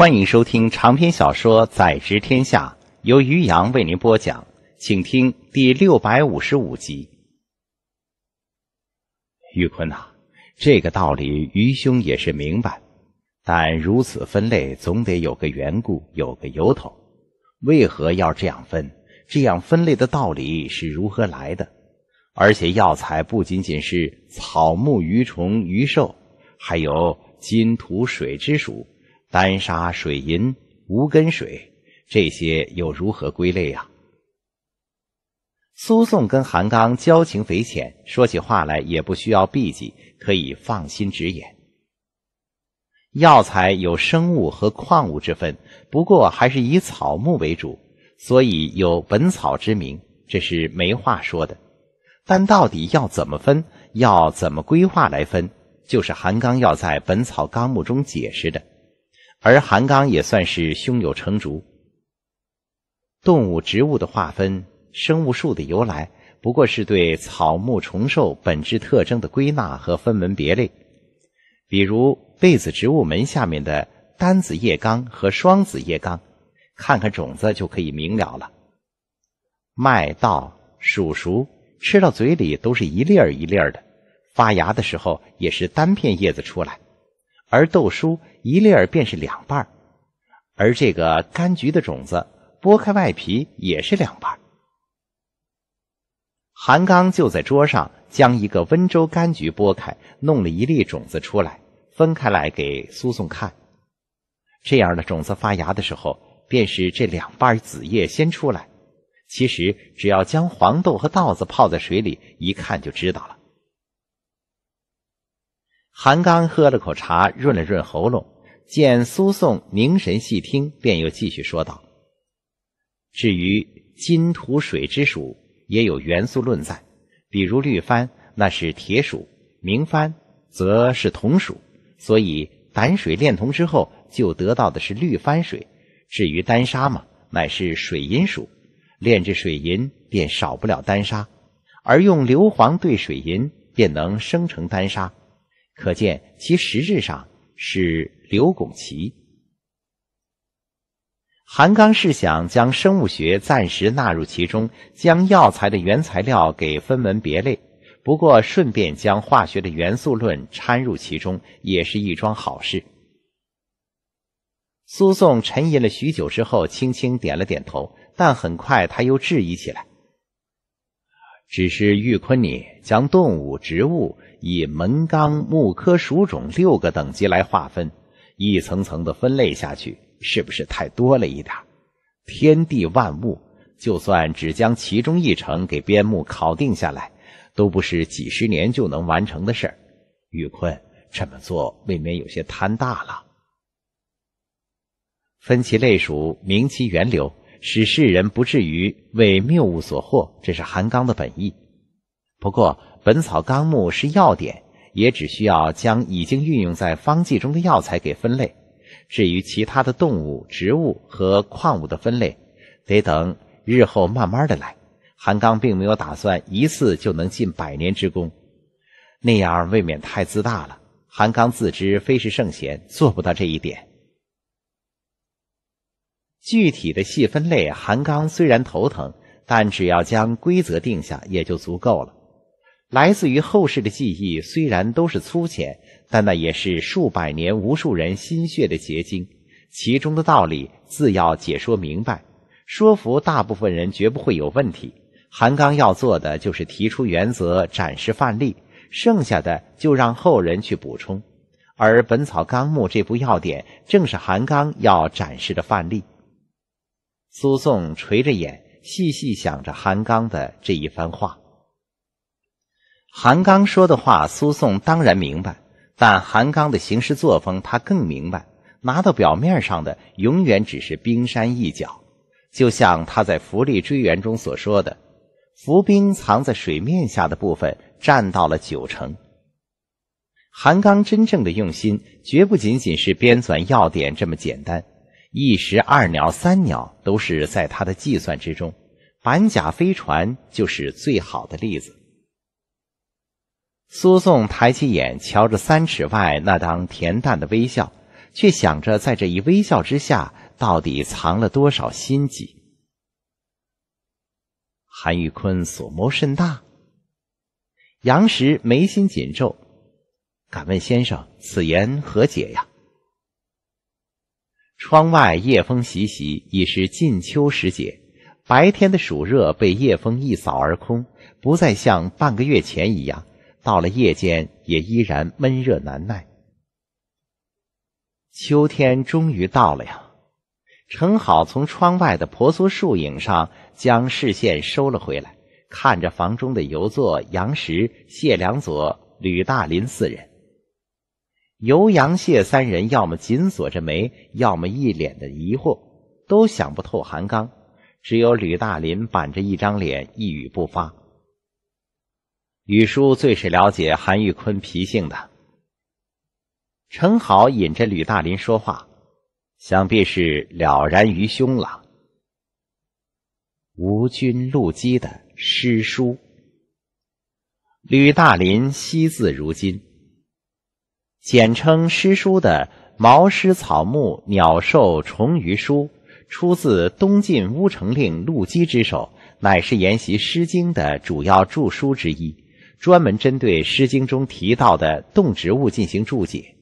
欢迎收听长篇小说《宰执天下》，由于洋为您播讲，请听第六百五十五集。玉坤呐，这个道理愚兄也是明白，但如此分类总得有个缘故，有个由头。为何要这样分？这样分类的道理是如何来的？而且药材不仅仅是草木、鱼虫、鱼兽，还有金、土、水之属。丹砂、水银、无根水，这些又如何归类啊？苏颂跟韩刚交情匪浅，说起话来也不需要避忌，可以放心直言。药材有生物和矿物之分，不过还是以草木为主，所以有《本草》之名，这是没话说的。但到底要怎么分，要怎么规划来分，就是韩刚要在《本草纲目》中解释的。而韩刚也算是胸有成竹。动物、植物的划分，生物树的由来，不过是对草木虫兽本质特征的归纳和分门别类。比如被子植物门下面的单子叶纲和双子叶纲，看看种子就可以明了了。麦、稻、黍、黍吃到嘴里都是一粒儿一粒儿的，发芽的时候也是单片叶子出来。而豆书一粒儿便是两半儿，而这个柑橘的种子剥开外皮也是两半儿。韩刚就在桌上将一个温州柑橘剥开，弄了一粒种子出来，分开来给苏颂看。这样的种子发芽的时候，便是这两半子叶先出来。其实只要将黄豆和稻子泡在水里，一看就知道了。韩刚喝了口茶，润了润喉咙，见苏颂凝神细听，便又继续说道：“至于金、土、水之属，也有元素论在。比如绿帆，那是铁属；明帆则是铜属。所以胆水炼铜之后，就得到的是绿帆水。至于丹砂嘛，乃是水银属，炼制水银便少不了丹砂，而用硫磺兑水银，便能生成丹砂。”可见其实质上是刘拱奇。韩刚是想将生物学暂时纳入其中，将药材的原材料给分门别类，不过顺便将化学的元素论掺入其中，也是一桩好事。苏颂沉吟了许久之后，轻轻点了点头，但很快他又质疑起来：“只是玉坤，你将动物、植物……”以门、纲、木科、属、种六个等级来划分，一层层的分类下去，是不是太多了一点天地万物，就算只将其中一成给边牧考定下来，都不是几十年就能完成的事儿。玉坤这么做，未免有些贪大了。分其类属，明其源流，使世人不至于为谬误所惑，这是韩刚的本意。不过。《本草纲目》是要点，也只需要将已经运用在方剂中的药材给分类。至于其他的动物、植物和矿物的分类，得等日后慢慢的来。韩刚并没有打算一次就能进百年之功，那样未免太自大了。韩刚自知非是圣贤，做不到这一点。具体的细分类，韩刚虽然头疼，但只要将规则定下，也就足够了。来自于后世的记忆，虽然都是粗浅，但那也是数百年无数人心血的结晶。其中的道理，自要解说明白，说服大部分人绝不会有问题。韩刚要做的就是提出原则，展示范例，剩下的就让后人去补充。而《本草纲目》这部要点，正是韩刚要展示的范例。苏颂垂着眼，细细想着韩刚的这一番话。韩刚说的话，苏颂当然明白，但韩刚的行事作风，他更明白。拿到表面上的，永远只是冰山一角。就像他在《浮力追源》中所说的，浮冰藏在水面下的部分占到了九成。韩刚真正的用心，绝不仅仅是编纂要点这么简单，一石二鸟、三鸟都是在他的计算之中。板甲飞船就是最好的例子。苏颂抬起眼，瞧着三尺外那张恬淡的微笑，却想着在这一微笑之下，到底藏了多少心机。韩玉坤所谋甚大。杨时眉心紧皱，敢问先生，此言何解呀？窗外夜风习习，已是近秋时节，白天的暑热被夜风一扫而空，不再像半个月前一样。到了夜间，也依然闷热难耐。秋天终于到了呀！程好从窗外的婆娑树影上将视线收了回来，看着房中的游作、杨石、谢良佐、吕大林四人。游、杨、谢三人要么紧锁着眉，要么一脸的疑惑，都想不透韩刚。只有吕大林板着一张脸，一语不发。雨叔最是了解韩玉坤脾性的，陈好引着吕大林说话，想必是了然于胸了。吴军陆基的诗书，吕大林惜字如金。简称诗书的《毛诗草木鸟兽虫鱼书》，出自东晋乌程令陆机之手，乃是沿袭《诗经》的主要著书之一。专门针对《诗经》中提到的动植物进行注解。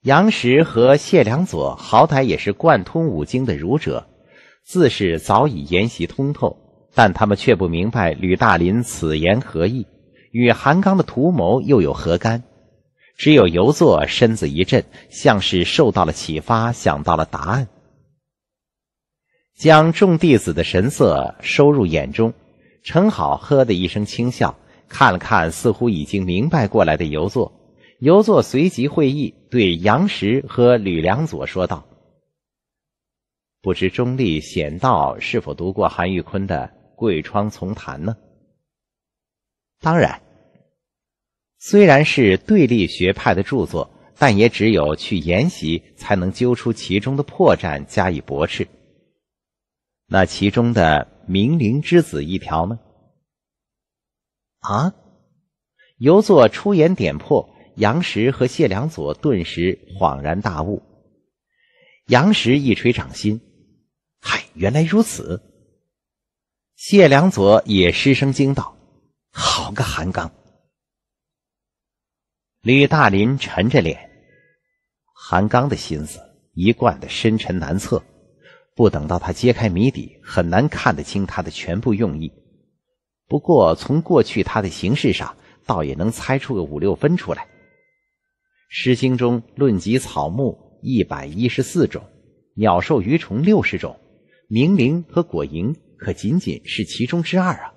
杨时和谢良佐好歹也是贯通五经的儒者，自是早已研习通透，但他们却不明白吕大林此言何意，与韩刚的图谋又有何干？只有游作身子一震，像是受到了启发，想到了答案，将众弟子的神色收入眼中。陈好呵的一声轻笑，看了看似乎已经明白过来的游作，游作随即会意，对杨时和吕良佐说道：“不知中立显道是否读过韩玉坤的《桂窗丛谈》呢？”“当然，虽然是对立学派的著作，但也只有去研习，才能揪出其中的破绽，加以驳斥。那其中的……”明灵之子一条呢？啊！游作出言点破，杨石和谢良佐顿时恍然大悟。杨石一锤掌心，嗨，原来如此。谢良佐也失声惊道：“好个韩刚！”吕大林沉着脸，韩刚的心思一贯的深沉难测。不等到他揭开谜底，很难看得清他的全部用意。不过从过去他的形式上，倒也能猜出个五六分出来。《诗经》中论及草木一百一十四种，鸟兽鱼虫六十种，冥灵和果蝇可仅仅是其中之二啊。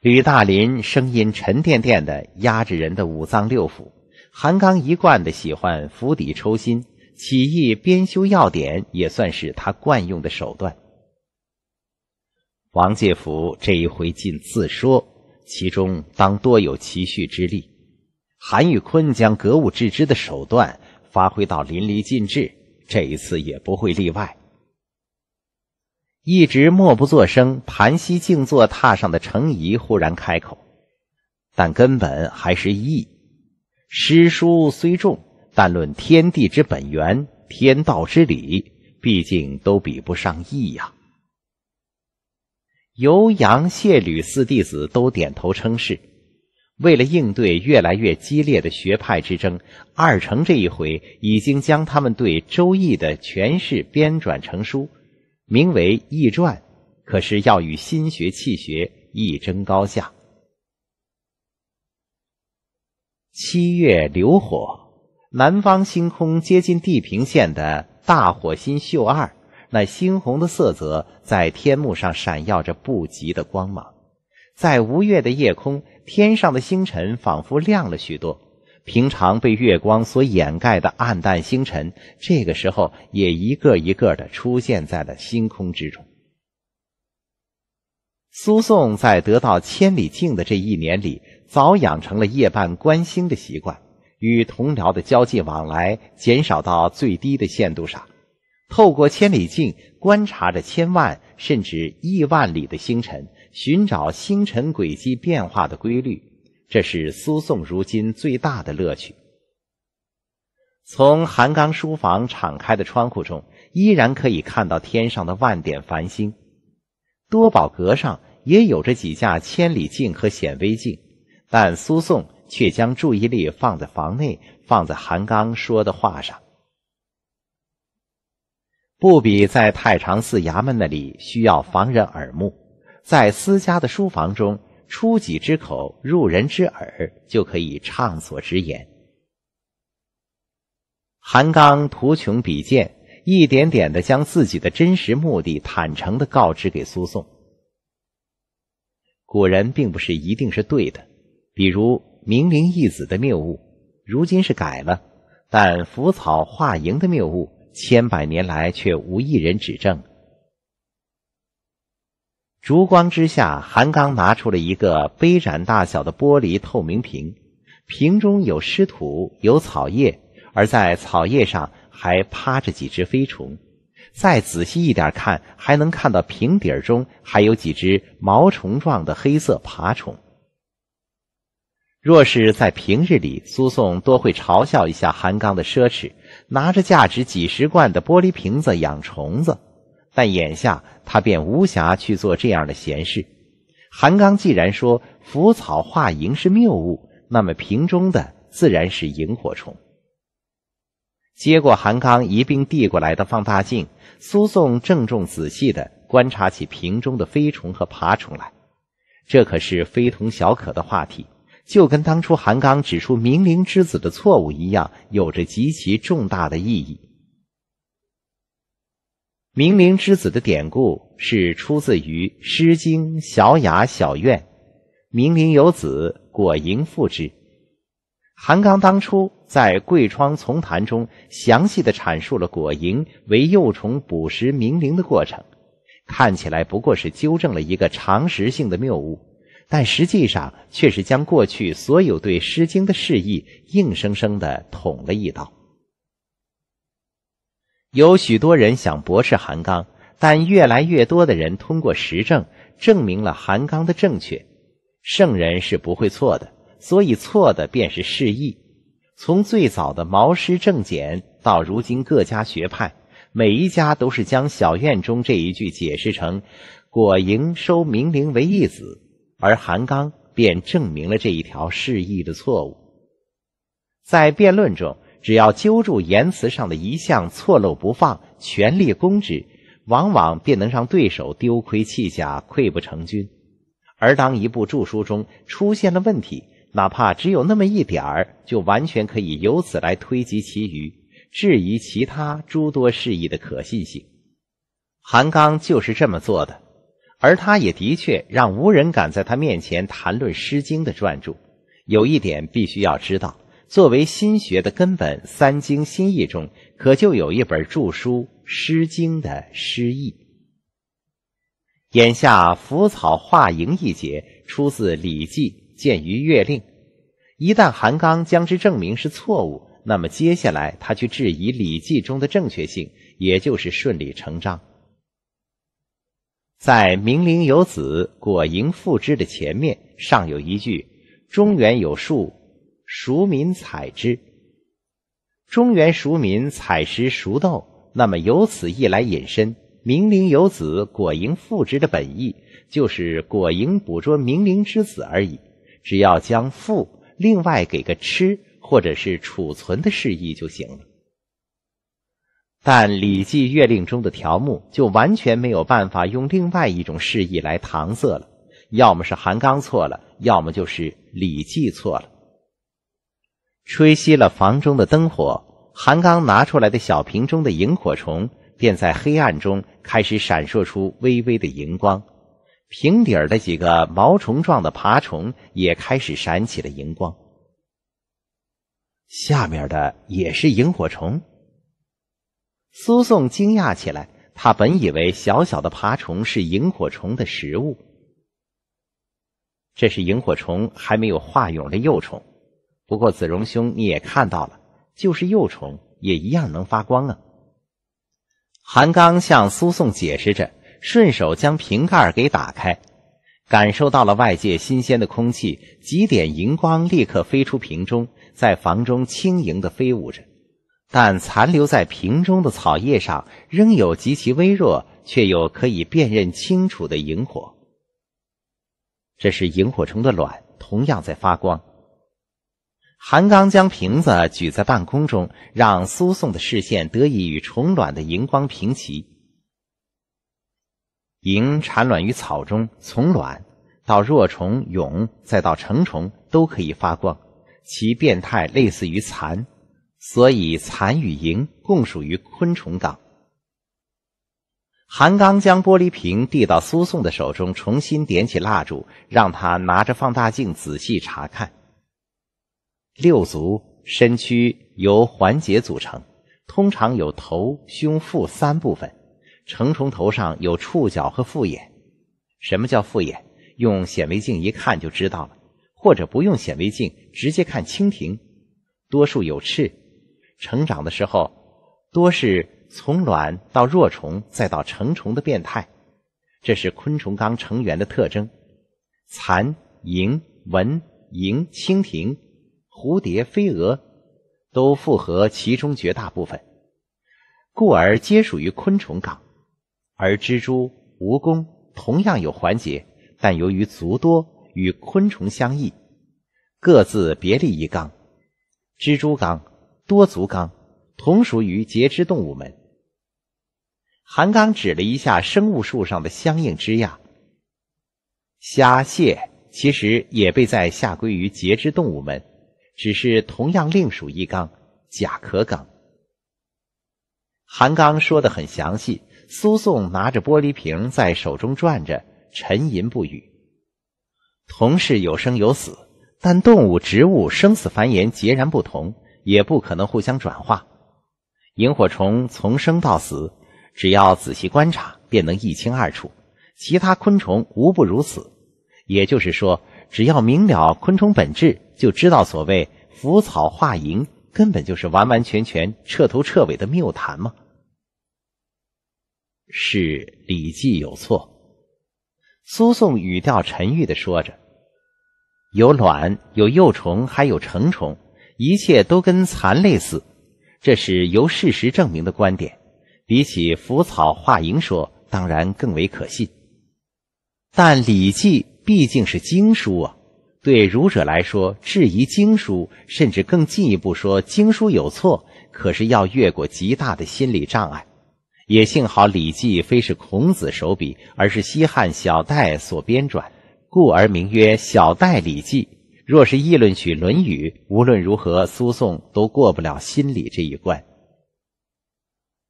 吕大林声音沉甸甸的，压着人的五脏六腑。韩刚一贯的喜欢釜底抽薪。起义编修要点，也算是他惯用的手段。王介甫这一回尽自说，其中当多有其序之力。韩玉坤将格物致知的手段发挥到淋漓尽致，这一次也不会例外。一直默不作声、盘膝静坐榻上的程颐忽然开口，但根本还是意。诗书虽重。但论天地之本源，天道之理，毕竟都比不上易呀。由阳、谢吕四弟子都点头称是。为了应对越来越激烈的学派之争，二程这一回已经将他们对《周易》的诠释编撰成书，名为《易传》，可是要与心学、气学一争高下。七月流火。南方星空接近地平线的大火星秀二，那猩红的色泽在天幕上闪耀着不竭的光芒。在无月的夜空，天上的星辰仿佛亮了许多。平常被月光所掩盖的暗淡星辰，这个时候也一个一个的出现在了星空之中。苏颂在得到千里镜的这一年里，早养成了夜半观星的习惯。与同僚的交际往来减少到最低的限度上，透过千里镜观察着千万甚至亿万里的星辰，寻找星辰轨迹变化的规律，这是苏颂如今最大的乐趣。从韩刚书房敞开的窗户中，依然可以看到天上的万点繁星。多宝阁上也有着几架千里镜和显微镜，但苏颂。却将注意力放在房内，放在韩刚说的话上，不比在太常寺衙门那里需要防人耳目，在私家的书房中，出己之口，入人之耳，就可以畅所直言。韩刚图穷匕见，一点点的将自己的真实目的坦诚的告知给苏颂，古人并不是一定是对的，比如。明灵一子的谬误，如今是改了，但腐草化萤的谬误，千百年来却无一人指正。烛光之下，韩刚拿出了一个杯盏大小的玻璃透明瓶，瓶中有湿土，有草叶，而在草叶上还趴着几只飞虫。再仔细一点看，还能看到瓶底中还有几只毛虫状的黑色爬虫。若是在平日里，苏颂多会嘲笑一下韩刚的奢侈，拿着价值几十贯的玻璃瓶子养虫子。但眼下他便无暇去做这样的闲事。韩刚既然说腐草化萤是谬误，那么瓶中的自然是萤火虫。接过韩刚一并递过来的放大镜，苏颂郑重仔细的观察起瓶中的飞虫和爬虫来。这可是非同小可的话题。就跟当初韩刚指出“明灵之子”的错误一样，有着极其重大的意义。“明灵之子”的典故是出自于《诗经·小雅·小苑》：“明灵有子，果蝇复之。”韩刚当初在《桂窗丛谈》中详细的阐述了果蝇为幼虫捕食明灵的过程，看起来不过是纠正了一个常识性的谬误。但实际上，却是将过去所有对《诗经》的释义硬生生的捅了一刀。有许多人想驳斥韩刚，但越来越多的人通过实证证明了韩刚的正确。圣人是不会错的，所以错的便是释义。从最早的《毛诗正简》到如今各家学派，每一家都是将小院中这一句解释成“果蝇收明灵为义子”。而韩刚便证明了这一条释义的错误。在辩论中，只要揪住言辞上的一项错漏不放，全力攻之，往往便能让对手丢盔弃甲、溃不成军。而当一部著书中出现了问题，哪怕只有那么一点儿，就完全可以由此来推及其余，质疑其他诸多释义的可信性。韩刚就是这么做的。而他也的确让无人敢在他面前谈论《诗经》的撰著。有一点必须要知道，作为心学的根本，《三经新义》中可就有一本著书《诗经》的诗意。眼下“腐草化萤”一节出自《礼记》，见于《月令》。一旦韩刚将之证明是错误，那么接下来他去质疑《礼记》中的正确性，也就是顺理成章。在“明灵有子，果蝇复之”的前面，尚有一句“中原有树，熟民采之”。中原熟民采食熟豆，那么由此意来引申，“明灵有子，果蝇复之”的本意就是果蝇捕捉明灵之子而已。只要将“复”另外给个吃或者是储存的示意就行了。但《礼记·月令》中的条目就完全没有办法用另外一种释义来搪塞了，要么是韩刚错了，要么就是《礼记》错了。吹熄了房中的灯火，韩刚拿出来的小瓶中的萤火虫便在黑暗中开始闪烁出微微的荧光，瓶底儿的几个毛虫状的爬虫也开始闪起了荧光，下面的也是萤火虫。苏颂惊讶起来，他本以为小小的爬虫是萤火虫的食物。这是萤火虫还没有化蛹的幼虫，不过子荣兄你也看到了，就是幼虫也一样能发光啊。韩刚向苏颂解释着，顺手将瓶盖给打开，感受到了外界新鲜的空气，几点荧光立刻飞出瓶中，在房中轻盈的飞舞着。但残留在瓶中的草叶上仍有极其微弱却又可以辨认清楚的萤火，这是萤火虫的卵，同样在发光。韩刚将瓶子举在半空中，让苏颂的视线得以与虫卵的荧光平齐。萤产卵于草中，从卵到若虫、蛹再到成虫都可以发光，其变态类似于蚕。所以，蚕与蝇共属于昆虫纲。韩刚将玻璃瓶递到苏颂的手中，重新点起蜡烛，让他拿着放大镜仔细查看。六足，身躯由环节组成，通常有头、胸、腹三部分。成虫头上有触角和复眼。什么叫复眼？用显微镜一看就知道了，或者不用显微镜，直接看蜻蜓，多数有翅。成长的时候，多是从卵到若虫再到成虫的变态，这是昆虫纲成员的特征。蚕、蝇、蚊、蝇、蜻蜓、蝴蝶、飞蛾都符合其中绝大部分，故而皆属于昆虫纲。而蜘蛛、蜈蚣同样有环节，但由于足多与昆虫相异，各自别立一纲：蜘蛛纲。多足纲，同属于节肢动物门。韩刚指了一下生物树上的相应枝桠。虾蟹其实也被在下归于节肢动物门，只是同样另属一纲——甲壳纲。韩刚说的很详细。苏颂拿着玻璃瓶在手中转着，沉吟不语。同是有生有死，但动物、植物生死繁衍截然不同。也不可能互相转化。萤火虫从生到死，只要仔细观察，便能一清二楚。其他昆虫无不如此。也就是说，只要明了昆虫本质，就知道所谓腐草化萤，根本就是完完全全、彻头彻尾的谬谈吗？是《礼记》有错？苏颂语调沉郁的说着：“有卵，有幼虫，还有成虫。”一切都跟蚕类似，这是由事实证明的观点。比起腐草化萤说，当然更为可信。但《礼记》毕竟是经书啊，对儒者来说，质疑经书，甚至更进一步说经书有错，可是要越过极大的心理障碍。也幸好《礼记》非是孔子手笔，而是西汉小戴所编撰，故而名曰《小戴礼记》。若是议论起《论语》，无论如何，苏颂都过不了心理这一关。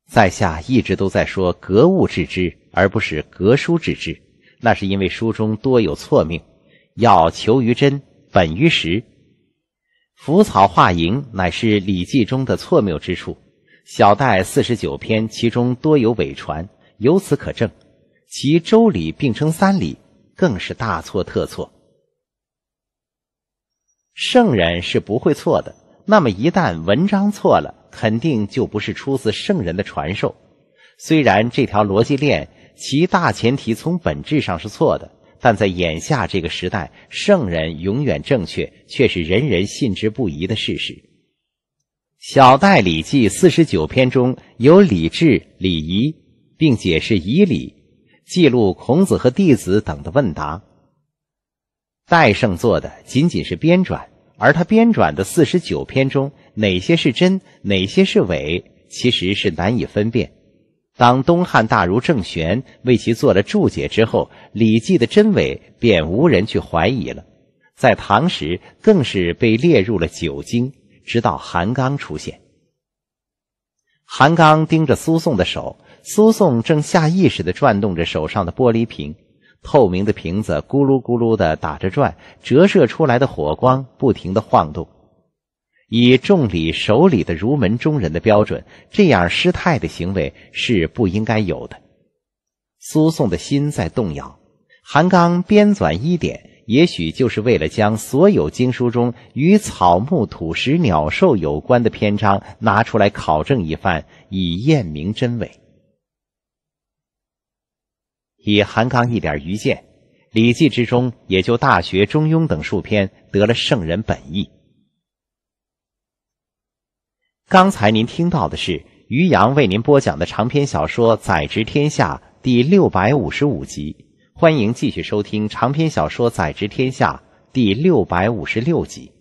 在下一直都在说格物致知，而不是格书致知。那是因为书中多有错谬，要求于真，本于实。腐草化萤乃是《礼记》中的错谬之处。小戴四十九篇，其中多有伪传，由此可证。其《周礼》并称三礼，更是大错特错。圣人是不会错的。那么，一旦文章错了，肯定就不是出自圣人的传授。虽然这条逻辑链其大前提从本质上是错的，但在眼下这个时代，圣人永远正确却是人人信之不疑的事实。小戴《礼记》四十九篇中有礼制、礼仪，并解释以礼，记录孔子和弟子等的问答。戴胜做的仅仅是编撰，而他编撰的四十九篇中，哪些是真，哪些是伪，其实是难以分辨。当东汉大儒郑玄为其做了注解之后，《礼记》的真伪便无人去怀疑了。在唐时，更是被列入了九经。直到韩刚出现，韩刚盯着苏颂的手，苏颂正下意识地转动着手上的玻璃瓶。透明的瓶子咕噜咕噜的打着转，折射出来的火光不停的晃动。以众礼手里的儒门中人的标准，这样失态的行为是不应该有的。苏颂的心在动摇。韩刚编纂一点，也许就是为了将所有经书中与草木土石鸟兽有关的篇章拿出来考证一番，以验明真伪。以韩刚一点愚见，《礼记》之中也就《大学》《中庸》等数篇得了圣人本意。刚才您听到的是于洋为您播讲的长篇小说《宰执天下》第六百五十五集，欢迎继续收听长篇小说《宰执天下》第六百五十六集。